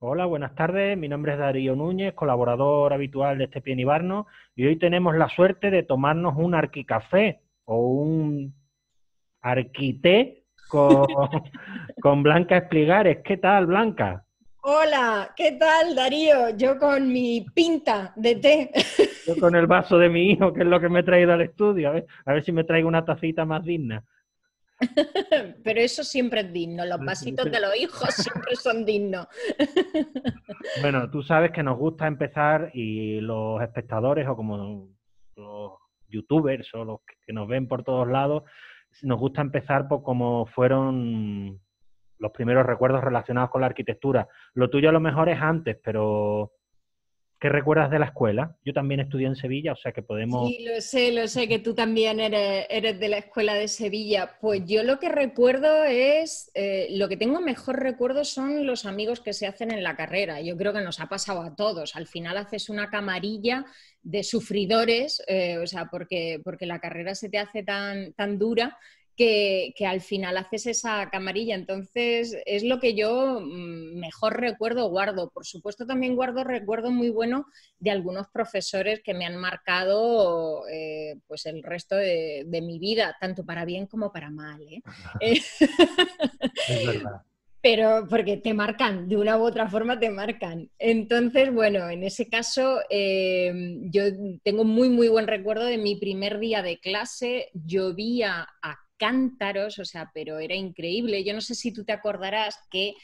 Hola, buenas tardes. Mi nombre es Darío Núñez, colaborador habitual de este Pien y hoy tenemos la suerte de tomarnos un arquicafé o un arquité con, con Blanca Espligares. ¿Qué tal, Blanca? Hola, ¿qué tal, Darío? Yo con mi pinta de té. Yo con el vaso de mi hijo, que es lo que me he traído al estudio. A ver, a ver si me traigo una tacita más digna. Pero eso siempre es digno, los pasitos de los hijos siempre son dignos. Bueno, tú sabes que nos gusta empezar y los espectadores o como los youtubers o los que nos ven por todos lados, nos gusta empezar por cómo fueron los primeros recuerdos relacionados con la arquitectura. Lo tuyo a lo mejor es antes, pero ¿Qué recuerdas de la escuela? Yo también estudié en Sevilla, o sea que podemos... Sí, lo sé, lo sé, que tú también eres, eres de la escuela de Sevilla. Pues yo lo que recuerdo es, eh, lo que tengo mejor recuerdo son los amigos que se hacen en la carrera. Yo creo que nos ha pasado a todos. Al final haces una camarilla de sufridores, eh, o sea, porque, porque la carrera se te hace tan, tan dura que, al final haces esa camarilla. Entonces, es lo que yo mm, mejor recuerdo guardo. Por supuesto, también guardo recuerdo muy bueno de algunos profesores que me han marcado eh, pues el resto de, mi vida, tanto para bien como para mal. ¿eh? Eh, pero porque te marcan, de una u otra forma te marcan. Entonces, bueno, en ese caso yo tengo muy, muy buen recuerdo de mi primer día de clase, llovía a cántaros, o sea, pero era increíble. Yo no sé si tú te acordarás que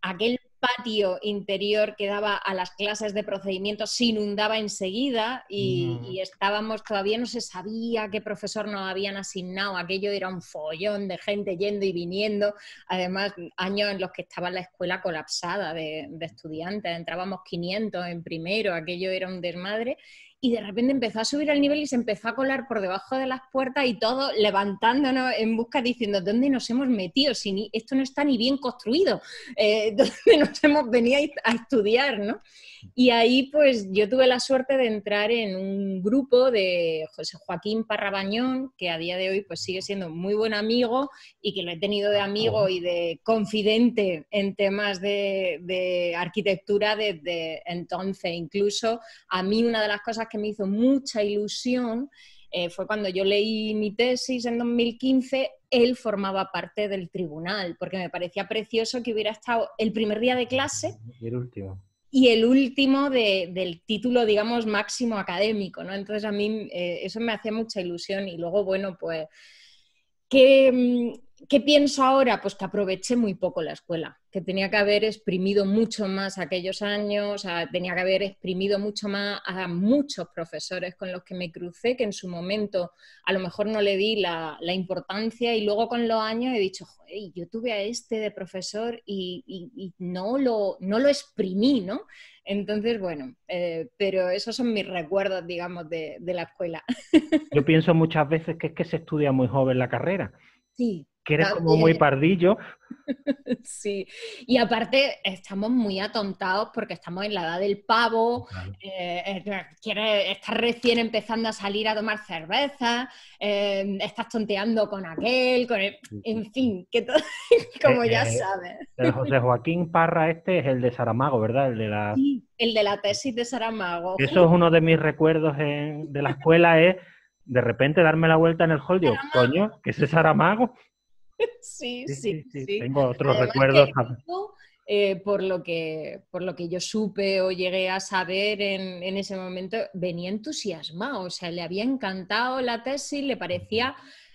aquel patio interior que daba a las clases de procedimientos se inundaba enseguida mm. y, estábamos, todavía no se sabía qué profesor nos habían asignado, aquello era un follón de gente yendo y viniendo, además años en los que estaba la escuela colapsada de, de estudiantes, entrábamos 500 en primero, aquello era un desmadre y de repente empezó a subir al nivel y se empezó a colar por debajo de las puertas y todo levantándonos en busca diciendo, ¿dónde nos hemos metido? Si ni, esto no está ni bien construido, eh, ¿dónde nos hemos venido a estudiar? ¿no? Y ahí pues yo tuve la suerte de entrar en un grupo de José Joaquín Parrabañón, que a día de hoy pues sigue siendo muy buen amigo y que lo he tenido de amigo y de confidente en temas de, de arquitectura desde entonces. Incluso a mí una de las cosas que me hizo mucha ilusión eh, fue cuando yo leí mi tesis en 2015, él formaba parte del tribunal, porque me parecía precioso que hubiera estado el primer día de clase y el último, y el último del título, digamos, máximo académico, ¿no? Entonces a mí eh, eso me hacía mucha ilusión y luego, bueno, pues que mm, ¿Qué pienso ahora? Pues que aproveché muy poco la escuela, que tenía que haber exprimido mucho más aquellos años, tenía que haber exprimido mucho más a muchos profesores con los que me crucé, que en su momento a lo mejor no le di la, importancia y luego con los años he dicho, yo tuve a este de profesor y, no, lo, no lo exprimí, ¿no? Entonces, bueno, eh, pero esos son mis recuerdos, digamos, de, de la escuela. Yo pienso muchas veces que es que se estudia muy joven la carrera. Sí que eres como muy pardillo. Sí, y aparte estamos muy atontados porque estamos en la edad del pavo, eh, eh, eh, estás recién empezando a salir a tomar cerveza, estás tonteando con aquel, con en fin, que como ya sabes. José Joaquín Parra este es el de Saramago, ¿verdad? El de la... Sí, el de la tesis de Saramago. Eso es uno de mis recuerdos de la escuela, es de repente darme la vuelta en el hall, digo, coño, que ese Saramago. sí, sí, sí, Tengo otros recuerdos. Eh, por, lo que, por lo que yo supe o llegué a saber en, en ese momento, venía entusiasmado, o sea, le había encantado la tesis, le parecía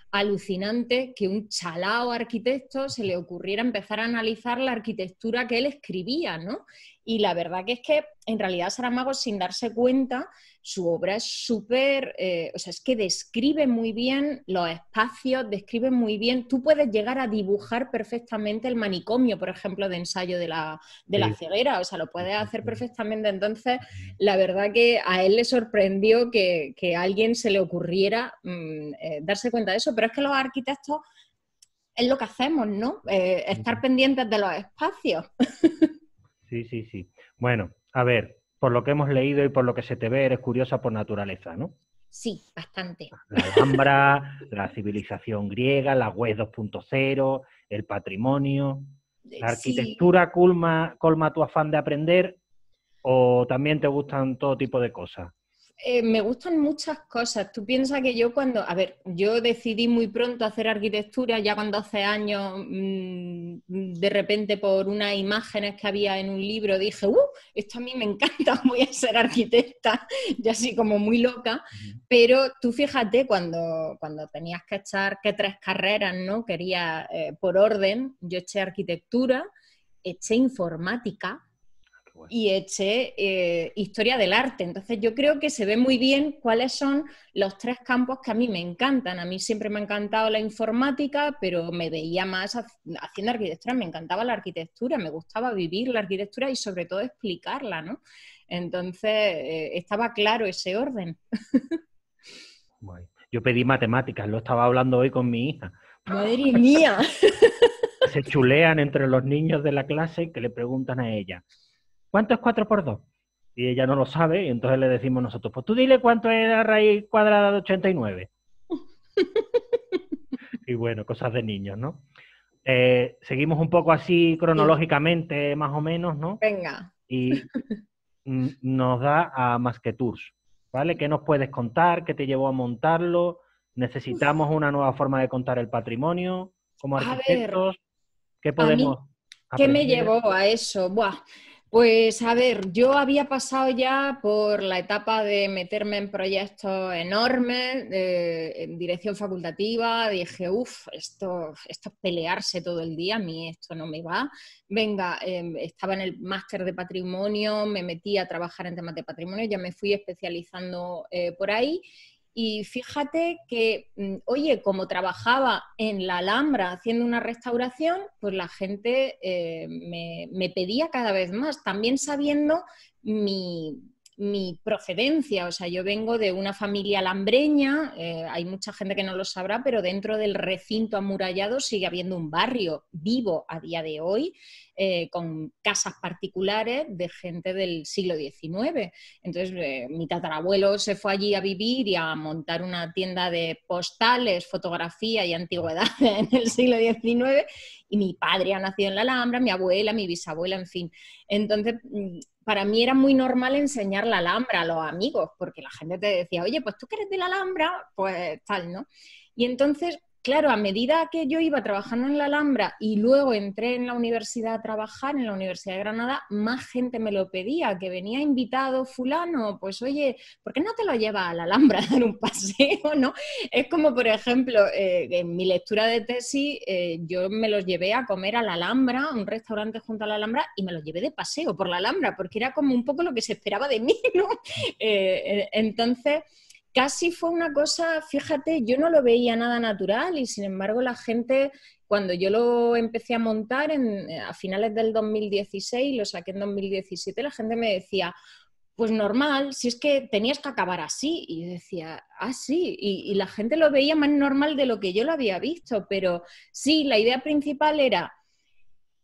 alucinante que un chalao arquitecto se le ocurriera empezar a analizar la arquitectura que él escribía, ¿no? Y la verdad que es que en realidad Saramago, sin darse cuenta, su obra es súper, eh, o sea, es que describe muy bien los espacios, describe muy bien, tú puedes llegar a dibujar perfectamente el manicomio, por ejemplo, de ensayo de la, de la ceguera, o sea, lo puedes hacer perfectamente. Entonces, la verdad que a él le sorprendió que, a alguien se le ocurriera mm, eh, darse cuenta de eso, pero es que los arquitectos es lo que hacemos, ¿no? Eh, estar pendientes de los espacios. Sí, sí, sí. Bueno, a ver, por lo que hemos leído y por lo que se te ve, eres curiosa por naturaleza, ¿no? Sí, bastante. La Alhambra, la civilización griega, la web 2.0, el patrimonio. Eh, ¿La arquitectura colma tu afán de aprender o también te gustan todo tipo de cosas? Eh, me gustan muchas cosas. Tú piensas que yo cuando, a ver, yo decidí muy pronto hacer arquitectura, ya cuando hace años, mm, de repente por unas imágenes que había en un libro, dije, ¡uh! Esto a mí me encanta, voy a ser arquitecta, ya así como muy loca. Pero tú fíjate cuando, cuando tenías que echar que tres carreras, ¿no? Quería, eh, por orden, yo eché arquitectura, eché informática y eché eh, historia del arte. Entonces yo creo que se ve muy bien cuáles son los tres campos que a mí me encantan. A mí siempre me ha encantado la informática, pero me veía más haciendo arquitectura, me encantaba la arquitectura, me gustaba vivir la arquitectura y sobre todo explicarla, ¿no? Entonces eh, estaba claro ese orden. yo pedí matemáticas, lo estaba hablando hoy con mi hija. Madre mía. Se chulean entre los niños de la clase que le preguntan a ella, ¿Cuánto es 4 por 2? Y ella no lo sabe, y entonces le decimos nosotros, pues tú dile cuánto es la raíz cuadrada de 89. y bueno, cosas de niños, ¿no? Eh, seguimos un poco así cronológicamente, más o menos, ¿no? Venga. Y nos da a más que tours, ¿vale? ¿Qué nos puedes contar? ¿Qué te llevó a montarlo? ¿Necesitamos una nueva forma de contar el patrimonio como arquitectos? A ¿Qué podemos... ¿Qué me llevó a eso? Buah, pues a ver, yo había pasado ya por la etapa de meterme en proyectos enormes, en dirección facultativa, dije, uff, esto, esto es pelearse todo el día, a mí esto no me va. Venga, em, estaba en el máster de patrimonio, me metí a trabajar en temas de patrimonio, ya me fui especializando eh, por ahí y fíjate que, mm, oye, como trabajaba en la Alhambra haciendo una restauración, pues la gente eh, me, me pedía cada vez más, también sabiendo mi, mi procedencia. O sea, yo vengo de una familia alambreña, eh, hay mucha gente que no lo sabrá, pero dentro del recinto amurallado sigue habiendo un barrio vivo a día de hoy, eh, con casas particulares de gente del siglo XIX. Entonces, eh, mi tatarabuelo se fue allí a vivir y a montar una tienda de postales, fotografía y antigüedad en el siglo XIX, y mi padre ha nacido en la Alhambra, mi abuela, mi bisabuela, en fin. Entonces, mm, para mí era muy normal enseñar la Alhambra a los amigos, porque la gente te decía, oye, pues tú que eres de la Alhambra, pues tal, ¿no? Y entonces claro, a medida que yo iba trabajando en la Alhambra y luego entré en la universidad a trabajar, en la Universidad de Granada, más gente me lo pedía, que venía invitado fulano, pues oye, ¿por qué no te lo lleva a la Alhambra a dar un paseo? ¿no? Es como, por ejemplo, eh, en mi lectura de tesis, eh, yo me los llevé a comer a la Alhambra, a un restaurante junto a la Alhambra, y me los llevé de paseo por la Alhambra, porque era como un poco lo que se esperaba de mí, ¿no? Eh, entonces casi fue una cosa, fíjate, yo no lo veía nada natural y sin embargo la gente, cuando yo lo empecé a montar en, eh, a finales del 2016, lo saqué en 2017, la gente me decía, pues normal, si es que tenías que acabar así. Y yo decía, ah, sí, y, la gente lo veía más normal de lo que yo lo había visto, pero sí, la idea principal era,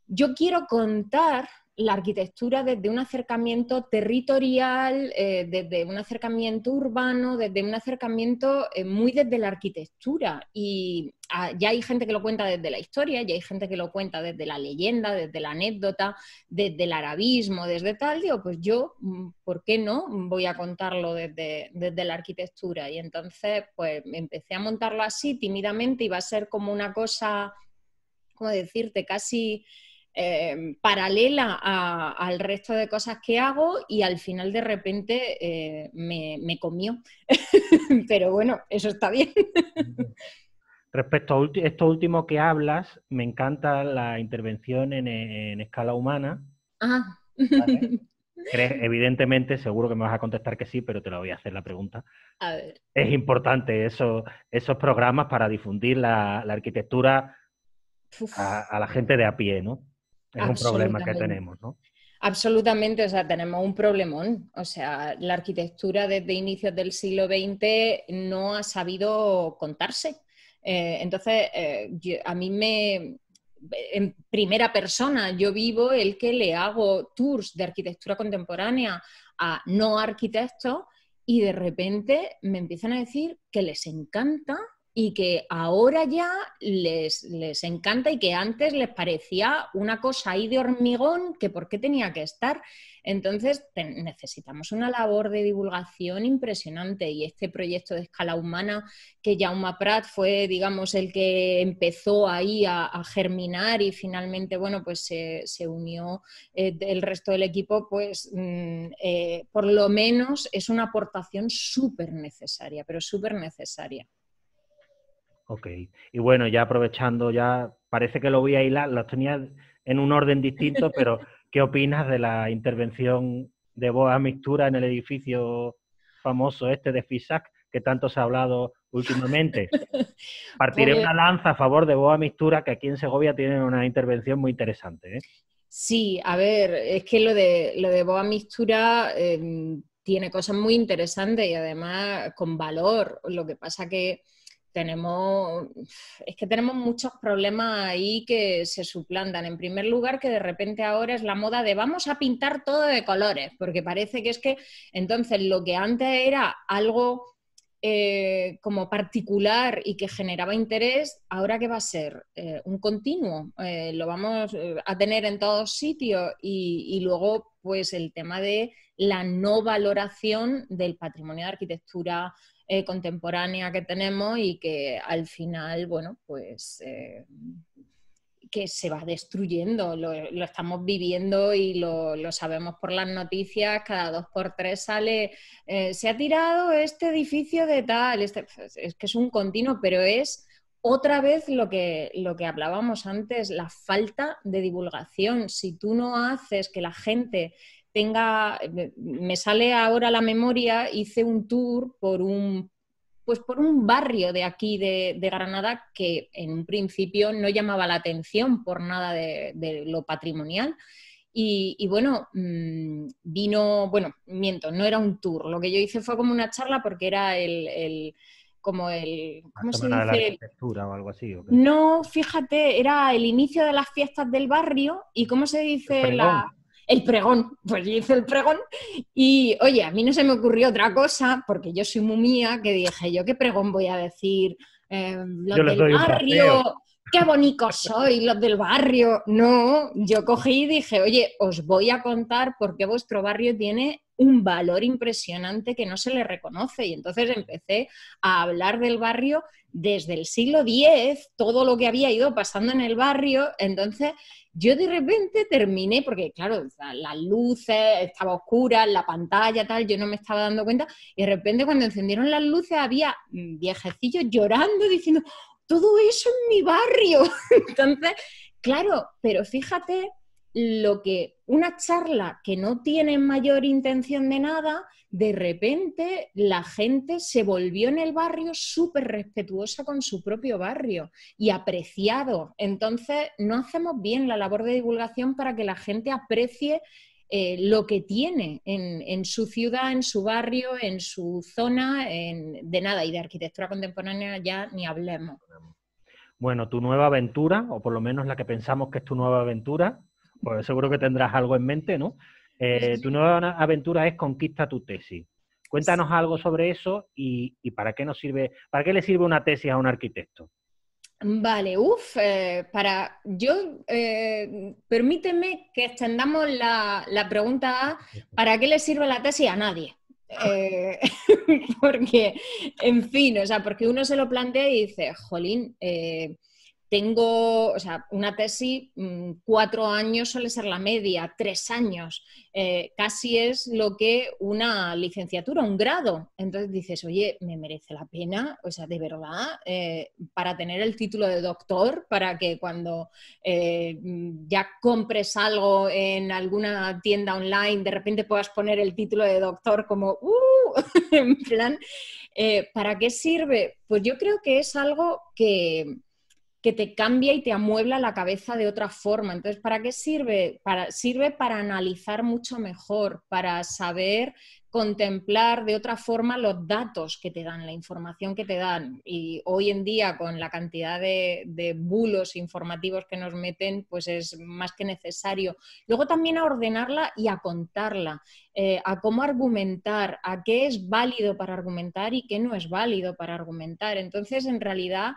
yo quiero contar la arquitectura desde un acercamiento territorial, eh, desde un acercamiento urbano, desde un acercamiento eh, muy desde la arquitectura. Y ah, ya hay gente que lo cuenta desde la historia, ya hay gente que lo cuenta desde la leyenda, desde la anécdota, desde el arabismo, desde tal. Digo, pues yo, mm, ¿por qué no voy a contarlo desde, desde la arquitectura? Y entonces, pues empecé a montarlo así tímidamente y va a ser como una cosa, como decirte, casi eh, paralela al resto de cosas que hago y al final de repente eh, me, comió. Pero bueno, eso está bien. Respecto a esto último que hablas, me encanta la intervención en, escala humana. Ah. Evidentemente, seguro que me vas a contestar que sí, pero te la voy a hacer la pregunta. Es importante esos programas para difundir la, arquitectura a, la gente de a pie, ¿no? Es un problema que tenemos, ¿no? Absolutamente, o sea, tenemos un problemón. O sea, la arquitectura desde inicios del siglo XX no ha sabido contarse. Eh, entonces, eh, a mí me, en primera persona, yo vivo el que le hago tours de arquitectura contemporánea a no arquitectos y de repente me empiezan a decir que les encanta y que ahora ya les, encanta y que antes les parecía una cosa ahí de hormigón que por qué tenía que estar. Entonces necesitamos una labor de divulgación impresionante y este proyecto de escala humana que Jaume Prat fue, digamos, el que empezó ahí a, germinar y finalmente, bueno, pues se, unió eh, el resto del equipo, pues mm, eh, por lo menos es una aportación súper necesaria, pero súper necesaria. Ok. Y bueno, ya aprovechando, ya parece que lo voy a hilar, las tenía en un orden distinto, pero ¿qué opinas de la intervención de Boa Mixtura en el edificio famoso este de FISAC, que tanto se ha hablado últimamente? Partiré pues una lanza a favor de Boa Mixtura, que aquí en Segovia tienen una intervención muy interesante. ¿eh? Sí, a ver, es que lo de, lo de Boa Mixtura... Em, tiene cosas muy interesantes y además con valor. Lo que pasa que tenemos, es que tenemos muchos problemas ahí que se suplantan. En primer lugar, que de repente ahora es la moda de vamos a pintar todo de colores, porque parece que es que entonces lo que antes era algo eh, como particular y que generaba interés, ahora que va a ser eh, un continuo, eh, lo vamos a tener en todos sitios y, luego pues el tema de la no valoración del patrimonio de arquitectura, eh, contemporánea que tenemos y que al final, bueno, pues eh, que se va destruyendo, lo, estamos viviendo y lo, sabemos por las noticias, cada dos por tres sale, eh, se ha tirado este edificio de tal, este-". pues, es que es un continuo, pero es otra vez lo que, lo que hablábamos antes, la falta de divulgación. Si tú no haces que la gente tenga, me sale ahora la memoria, hice un tour por un, pues por un barrio de aquí de, Granada que en un principio no llamaba la atención por nada de, lo patrimonial. Y, bueno, mm, vino, bueno, miento, no era un tour, lo que yo hice fue como una charla porque era el, como el... ¿Cómo se dice? no, fíjate, era el inicio de las fiestas del barrio y cómo se dice la el pregón, pues yo hice el pregón y oye, a mí no se me ocurrió otra cosa porque yo soy mumía que dije, yo qué pregón voy a decir, eh, los del barrio, qué bonito soy, los del barrio. No, yo cogí y dije, oye, os voy a contar por qué vuestro barrio tiene un valor impresionante que no se le reconoce. Y entonces empecé a hablar del barrio desde el siglo X, todo lo que había ido pasando en el barrio, entonces yo de repente terminé, porque claro, las luces, estaba oscura, la pantalla, tal, yo no me estaba dando cuenta, y de repente cuando encendieron las luces había mm, viejecillos llorando, diciendo, todo eso en mi barrio. entonces, claro, pero fíjate lo que una charla que no tiene mayor intención de nada, de repente la gente se volvió en el barrio súper respetuosa con su propio barrio y apreciado. Entonces, no hacemos bien la labor de divulgación para que la gente aprecie eh, lo que tiene en, su ciudad, en su barrio, en su zona, de nada. Y de arquitectura contemporánea ya ni hablemos. Bueno, tu nueva aventura, o por lo menos la que pensamos que es tu nueva aventura, pues seguro que tendrás algo en mente, ¿no? Eh, tu nueva aventura es Conquista tu tesis. Cuéntanos algo sobre eso y, para qué nos sirve, para qué le sirve una tesis a un arquitecto. Vale, uff, eh, para yo eh, permíteme que extendamos la, pregunta a ¿para qué le sirve la tesis a nadie? porque, en fin, o sea, porque uno se lo plantea y dice, jolín, tengo, o sea, una tesis, mm, cuatro años suele ser la media, tres años, eh, casi es lo que una licenciatura, un grado. Entonces dices, oye, me merece la pena, o sea, de verdad, eh, para tener el título de doctor, para que cuando eh, mm, ya compres algo en alguna tienda online, de repente puedas poner el título de doctor como, uh, en plan, ¿para qué sirve? Pues yo creo que es algo que que te cambia y te amuebla la cabeza de otra forma. Entonces, ¿para qué sirve? Para, sirve para analizar mucho mejor, para saber contemplar de otra forma los datos que te dan, la información que te dan. Y hoy en día, con la cantidad de, bulos informativos que nos meten, pues es más que necesario. Luego también a ordenarla y a contarla, eh, a cómo argumentar, a qué es válido para argumentar y qué no es válido para argumentar. Entonces, en realidad,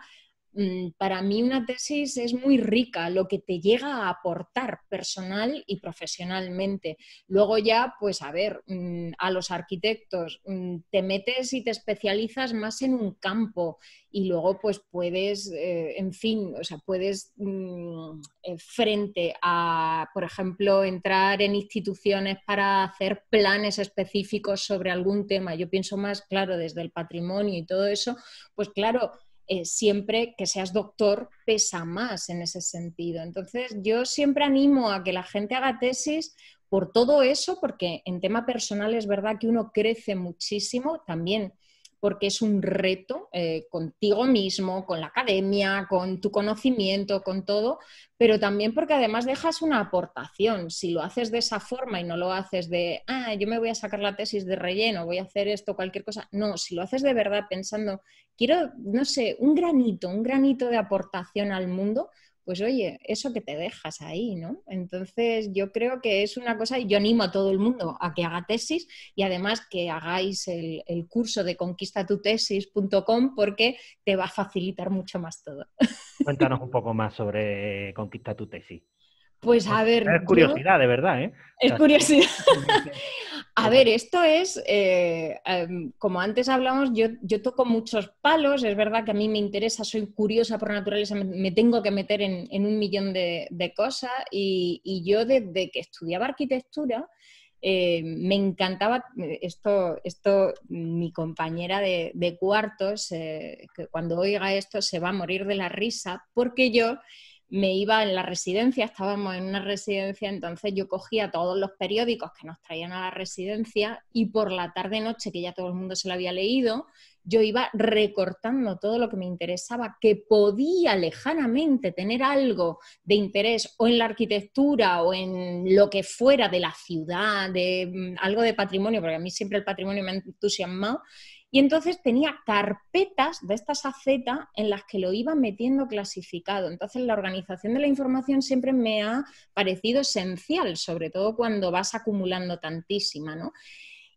Mm, para mí una tesis es muy rica, lo que te llega a aportar personal y profesionalmente. Luego ya, pues a ver, mm, a los arquitectos, mm, te metes y te especializas más en un campo y luego pues puedes, eh, en fin, o sea, puedes eh, frente a, por ejemplo, entrar en instituciones para hacer planes específicos sobre algún tema. Yo pienso más, claro, desde el patrimonio y todo eso, pues claro, eh, siempre que seas doctor pesa más en ese sentido. Entonces, yo siempre animo a que la gente haga tesis por todo eso, porque en tema personal es verdad que uno crece muchísimo, también porque es un reto eh, contigo mismo, con la academia, con tu conocimiento, con todo, pero también porque además dejas una aportación. Si lo haces de esa forma y no lo haces de, ah, yo me voy a sacar la tesis de relleno, voy a hacer esto, cualquier cosa, no, si lo haces de verdad pensando, quiero, no sé, un granito, un granito de aportación al mundo, pues oye, eso que te dejas ahí, ¿no? Entonces yo creo que es una cosa, y yo animo a todo el mundo a que haga tesis y además que hagáis el, curso de conquistatutesis.com porque te va a facilitar mucho más todo. Cuéntanos un poco más sobre Conquista tu tesis. Pues a ver. Es curiosidad, de verdad, ¿eh? Es curiosidad. A ver, esto es, eh, em, como antes hablamos, yo, toco muchos palos, es verdad que a mí me interesa, soy curiosa por naturaleza, me, tengo que meter en, un millón de, cosas y, yo desde que estudiaba arquitectura eh, me encantaba, esto, esto mi compañera de, cuartos, eh, que cuando oiga esto se va a morir de la risa, porque yo me iba en la residencia, estábamos en una residencia, entonces yo cogía todos los periódicos que nos traían a la residencia y por la tarde-noche, que ya todo el mundo se lo había leído, yo iba recortando todo lo que me interesaba, que podía lejanamente tener algo de interés o en la arquitectura o en lo que fuera de la ciudad, de mm, algo de patrimonio, porque a mí siempre el patrimonio me ha entusiasmado, y entonces tenía carpetas de estas acetas en las que lo iba metiendo clasificado. Entonces la organización de la información siempre me ha parecido esencial, sobre todo cuando vas acumulando tantísima, ¿no?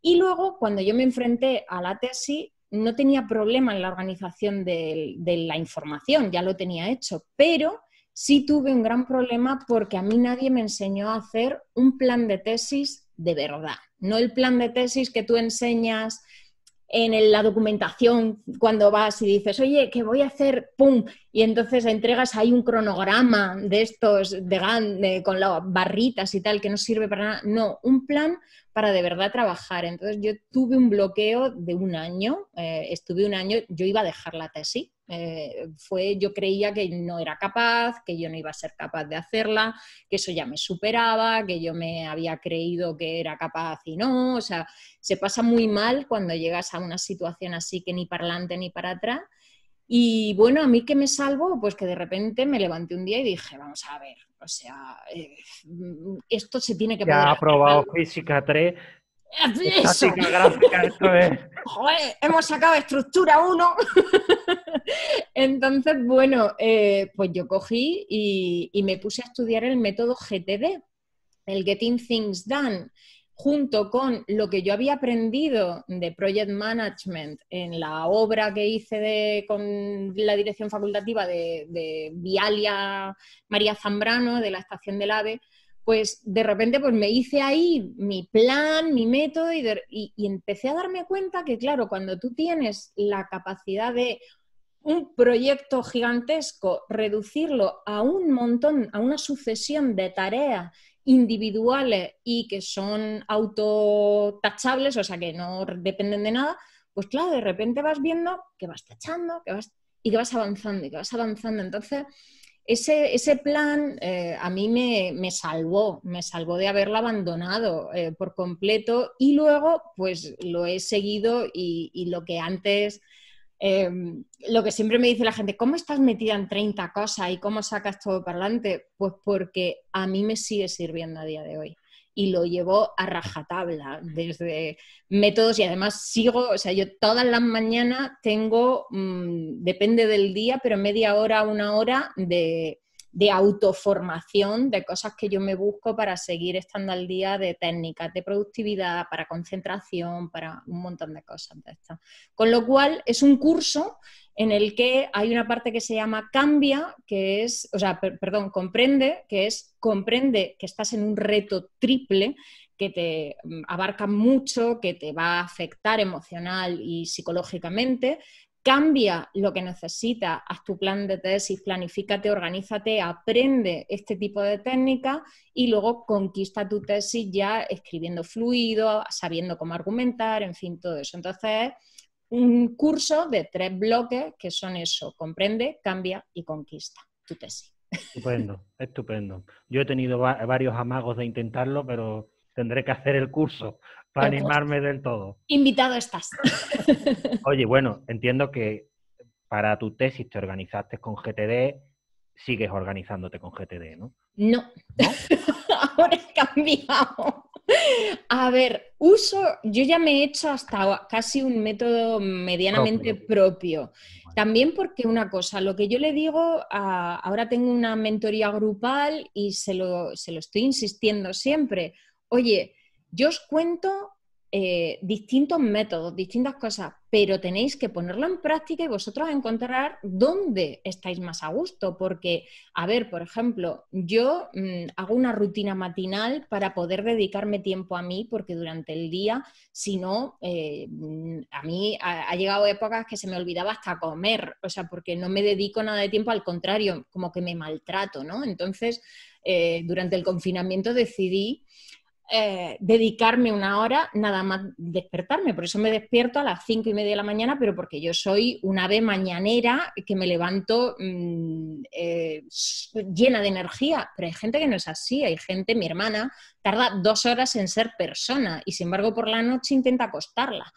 Y luego, cuando yo me enfrenté a la tesis, no tenía problema en la organización de la información, ya lo tenía hecho, pero sí tuve un gran problema porque a mí nadie me enseñó a hacer un plan de tesis de verdad, no el plan de tesis que tú enseñas en la documentación cuando vas y dices, oye, que voy a hacer pum, y entonces entregas ahí un cronograma de estos de GAN con las barritas y tal, que no sirve para nada. No, un plan para de verdad trabajar. Entonces yo tuve un bloqueo de un año, eh, estuve un año, yo iba a dejar la tesis, eh, fue, yo creía que no era capaz, que yo no iba a ser capaz de hacerla, que eso ya me superaba, que yo me había creído que era capaz y no, o sea, se pasa muy mal cuando llegas a una situación así que ni para adelante ni para atrás. Y bueno, a mí que me salvo, pues que de repente me levanté un día y dije, vamos a ver, o sea, eh, esto se tiene que... Ya ha probado física 3, hemos sacado estructura 1. Entonces, bueno, eh, pues yo cogí y, me puse a estudiar el método GTD, el Getting Things Done, junto con lo que yo había aprendido de Project Management en la obra que hice de, con la dirección facultativa de, de Vialia María Zambrano, de la estación del AVE pues de repente pues me hice ahí mi plan, mi método y, empecé a darme cuenta que claro, cuando tú tienes la capacidad de un proyecto gigantesco, reducirlo a un montón, a una sucesión de tareas individuales y que son auto-tachables, o sea, que no dependen de nada, pues claro, de repente vas viendo que vas tachando, que vas y que vas avanzando y que vas avanzando. Entonces, ese, ese plan eh, a mí me, salvó, me salvó de haberlo abandonado eh, por completo y luego pues lo he seguido y, lo que antes em, lo que siempre me dice la gente, ¿cómo estás metida en 30 cosas y cómo sacas todo para adelante? Pues porque a mí me sigue sirviendo a día de hoy y lo llevo a rajatabla desde métodos y además sigo, o sea, yo todas las mañanas tengo, mm, depende del día, pero media hora, una hora de de autoformación, de cosas que yo me busco para seguir estando al día de técnicas de productividad, para concentración, para un montón de cosas de estas. Con lo cual, es un curso en el que hay una parte que se llama cambia, que es, o sea, perdón, comprende, que es comprende que estás en un reto triple que te mm, abarca mucho, que te va a afectar emocional y psicológicamente, cambia lo que necesitas, haz tu plan de tesis, planifícate, organízate, aprende este tipo de técnica y luego conquista tu tesis ya escribiendo fluido, sabiendo cómo argumentar, en fin, todo eso. Entonces, un curso de tres bloques que son eso, comprende, cambia y conquista tu tesis. Estupendo, estupendo. Yo he tenido varios amagos de intentarlo, pero tendré que hacer el curso para animarme del todo. Invitado estás. Oye, bueno, entiendo que para tu tesis te organizaste con GTD, sigues organizándote con GTD, ¿no? No. no Ahora he cambiado. A ver, uso, yo ya me he hecho hasta casi un método medianamente propio. También porque una cosa, lo que yo le digo, ahora tengo una mentoría grupal y se lo, se lo estoy insistiendo siempre. Oye, yo os cuento eh, distintos métodos, distintas cosas, pero tenéis que ponerlo en práctica y vosotros encontrar dónde estáis más a gusto, porque, a ver, por ejemplo, yo mm, hago una rutina matinal para poder dedicarme tiempo a mí, porque durante el día, si no, eh, mm, a mí ha, llegado épocas que se me olvidaba hasta comer, o sea, porque no me dedico nada de tiempo, al contrario, como que me maltrato, ¿no? Entonces, eh, durante el confinamiento decidí eh, dedicarme una hora nada más despertarme. Por eso me despierto a las cinco y media de la mañana, pero porque yo soy una ave mañanera que me levanto mm, eh, llena de energía. Pero hay gente que no es así. Hay gente, mi hermana, tarda dos horas en ser persona y sin embargo por la noche intenta acostarla.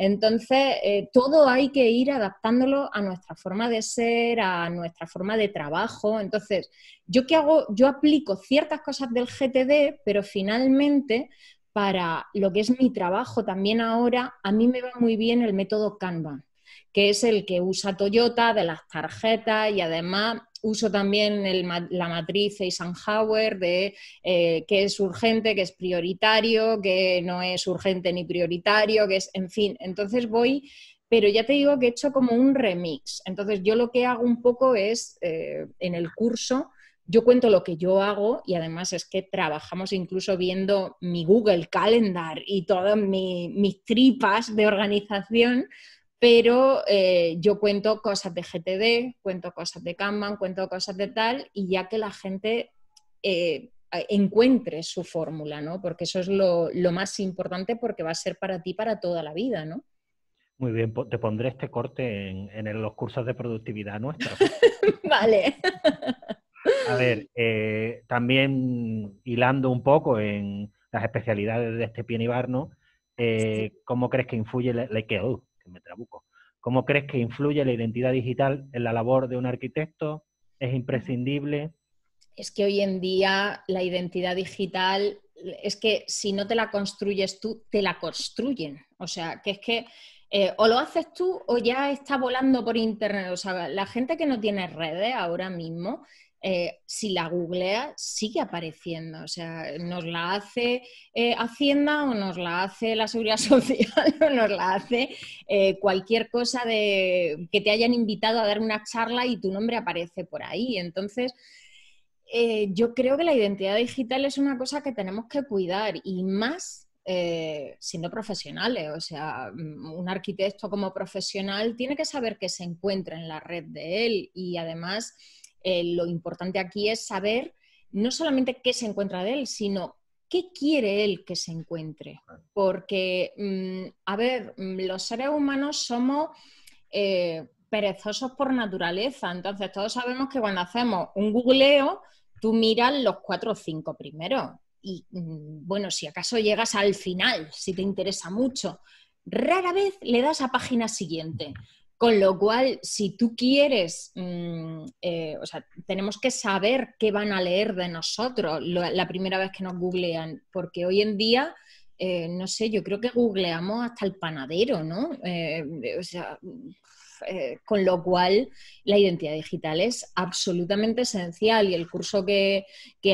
Entonces, eh, todo hay que ir adaptándolo a nuestra forma de ser, a nuestra forma de trabajo. Entonces, ¿yo qué hago? Yo aplico ciertas cosas del GTD, pero finalmente para lo que es mi trabajo también ahora, a mí me va muy bien el método Kanban, que es el que usa Toyota de las tarjetas y además uso también la matriz Eisenhower de eh, qué es urgente, qué es prioritario, qué no es urgente ni prioritario, que es, en fin, entonces voy, pero ya te digo que he hecho como un remix. Entonces yo lo que hago un poco es, eh, en el curso, yo cuento lo que yo hago y además es que trabajamos incluso viendo mi Google Calendar y todas mis tripas de organización pero eh, yo cuento cosas de GTD, cuento cosas de Kanban, cuento cosas de tal, y ya que la gente eh, encuentre su fórmula, ¿no? Porque eso es lo, más importante porque va a ser para ti para toda la vida, ¿no? Muy bien, te pondré este corte en, los cursos de productividad nuestros. vale. A ver, eh, también hilando un poco en las especialidades de este Pienibar, eh, ¿cómo crees que influye la que me trabuco. ¿Cómo crees que influye la identidad digital en la labor de un arquitecto? ¿Es imprescindible? Es que hoy en día la identidad digital es que si no te la construyes tú, te la construyen. O sea, que es que eh, o lo haces tú o ya está volando por internet. O sea, la gente que no tiene redes ahora mismo eh, si la googlea, sigue apareciendo. O sea, nos la hace eh, Hacienda o nos la hace la Seguridad Social o nos la hace eh, cualquier cosa de que te hayan invitado a dar una charla y tu nombre aparece por ahí. Entonces, yo creo que la identidad digital es una cosa que tenemos que cuidar y más siendo profesionales. O sea, mm, un arquitecto como profesional tiene que saber que se encuentra en la red de él y además eh, lo importante aquí es saber no solamente qué se encuentra de él, sino qué quiere él que se encuentre. Porque, mm, a ver, mm, los seres humanos somos... Eh, perezosos por naturaleza. Entonces, todos sabemos que cuando hacemos un googleo, tú miras los cuatro o cinco primero. Y mm, bueno, si acaso llegas al final, si te interesa mucho, rara vez le das a página siguiente. Con lo cual, si tú quieres, mm, eh, o sea, tenemos que saber qué van a leer de nosotros la primera vez que nos googlean, porque hoy en día, eh, no sé, yo creo que googleamos hasta el panadero, ¿no? Eh, o sea, eh, con lo cual la identidad digital es absolutamente esencial y el curso que,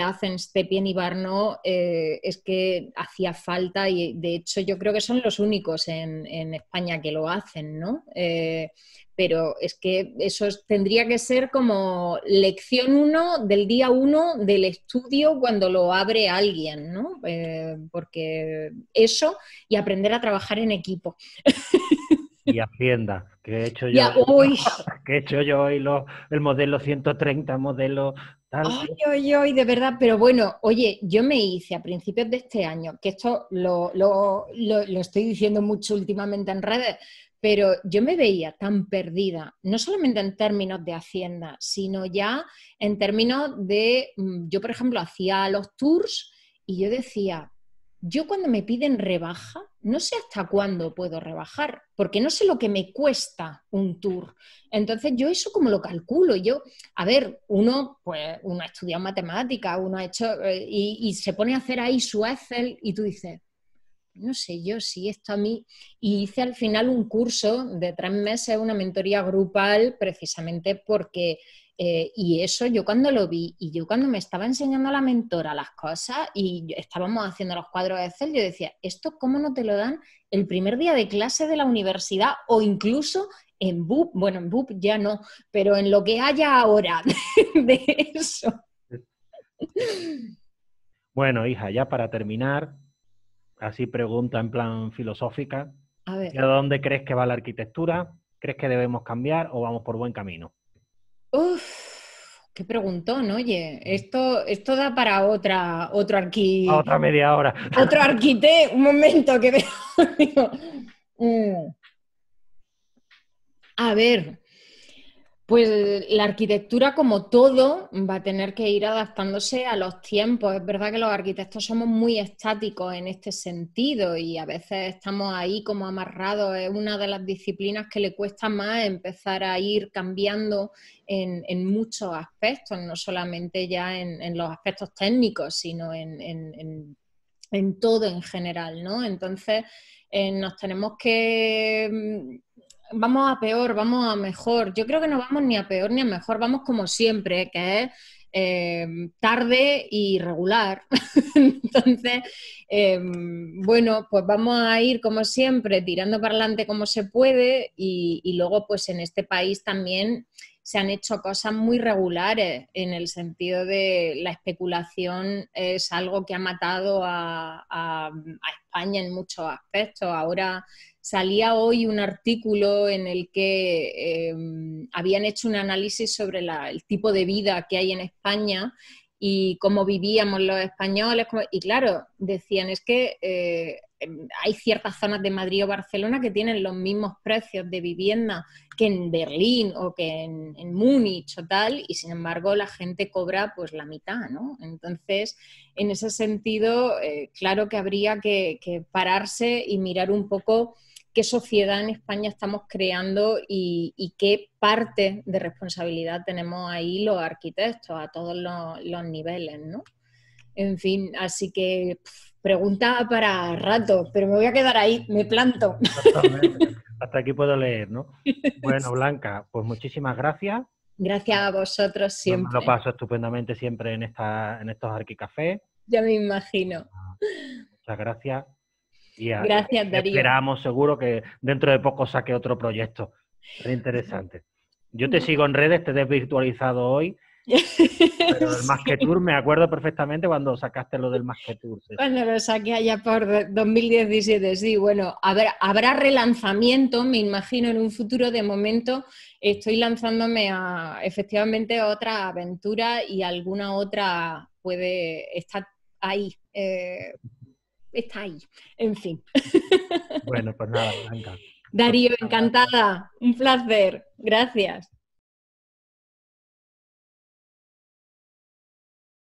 hacen Stepien y Barno eh, es que hacía falta y de hecho yo creo que son los únicos en, España que lo hacen, ¿no? Eh, pero es que eso tendría que ser como lección uno del día uno del estudio cuando lo abre alguien, ¿no? porque eso y aprender a trabajar en equipo. Y Hacienda, que he hecho yo, que he hecho yo hoy el modelo 130, modelo tal. Ay, ay, de verdad, pero bueno, oye, yo me hice a principios de este año, que esto lo, lo, lo estoy diciendo mucho últimamente en redes, pero yo me veía tan perdida, no solamente en términos de Hacienda, sino ya en términos de, mm, yo por ejemplo hacía los tours y yo decía, yo cuando me piden rebaja, no sé hasta cuándo puedo rebajar, porque no sé lo que me cuesta un tour. Entonces, yo eso como lo calculo. Yo, a ver, uno, pues, uno ha estudiado matemáticas, uno ha hecho, eh, y, y, se pone a hacer ahí su Excel y tú dices, no sé yo si esto a mí. Y hice al final un curso de tres meses, una mentoría grupal, precisamente porque eh, y eso yo cuando lo vi y yo cuando me estaba enseñando a la mentora las cosas y estábamos haciendo los cuadros de Excel, yo decía, ¿esto cómo no te lo dan el primer día de clase de la universidad o incluso en BUP? Bueno, en BUP ya no, pero en lo que haya ahora de eso. Bueno, hija, ya para terminar, así pregunta en plan filosófica. A ver. a dónde crees que va la arquitectura? ¿Crees que debemos cambiar o vamos por buen camino? Uf, qué preguntón, oye. Esto, esto da para otra, otro arqui... otra media hora. Otro arquite, un momento que veo. Mm. A ver, pues la arquitectura, como todo, va a tener que ir adaptándose a los tiempos. Es verdad que los arquitectos somos muy estáticos en este sentido y a veces estamos ahí como amarrados. Es una de las disciplinas que le cuesta más empezar a ir cambiando en, muchos aspectos, no solamente ya en, los aspectos técnicos, sino en, todo en general, ¿no? Entonces eh, nos tenemos que mm, vamos a peor, vamos a mejor. Yo creo que no vamos ni a peor ni a mejor, vamos como siempre, que es eh, tarde y regular. Entonces, eh, bueno, pues vamos a ir como siempre, tirando para adelante como se puede y, luego pues en este país también se han hecho cosas muy regulares en el sentido de la especulación es algo que ha matado a, a España en muchos aspectos. Ahora salía hoy un artículo en el que em, habían hecho un análisis sobre el tipo de vida que hay en España y cómo vivíamos los españoles. y claro, decían, es que eh, em, hay ciertas zonas de Madrid o Barcelona que tienen los mismos precios de vivienda que en Berlín o que en, Múnich o tal, y sin embargo la gente cobra pues la mitad, ¿no? Entonces, en ese sentido, eh, claro que habría que pararse y mirar un poco qué sociedad en España estamos creando y, qué parte de responsabilidad tenemos ahí los arquitectos a todos los, niveles, ¿no? En fin, así que pregunta para rato, pero me voy a quedar ahí, me planto. Hasta aquí puedo leer, ¿no? Bueno, Blanca, pues muchísimas gracias. Gracias a vosotros siempre. lo paso estupendamente siempre en, esta, en estos Arquicafés. Ya me imagino. Muchas gracias. Gracias, Darío. Esperamos seguro que dentro de poco saque otro proyecto. Es interesante. Yo te sigo en redes, te he desvirtualizado hoy. Pero el Más Tour me acuerdo perfectamente cuando sacaste lo del Más Tour. Cuando lo saqué allá por 2017, sí, bueno, habrá, relanzamiento, me imagino, en un futuro. De momento estoy lanzándome a efectivamente a otra aventura y alguna otra puede estar ahí eh, está ahí. En fin. Bueno, pues nada, Blanca. Darío, pues encantada. Un placer. Gracias.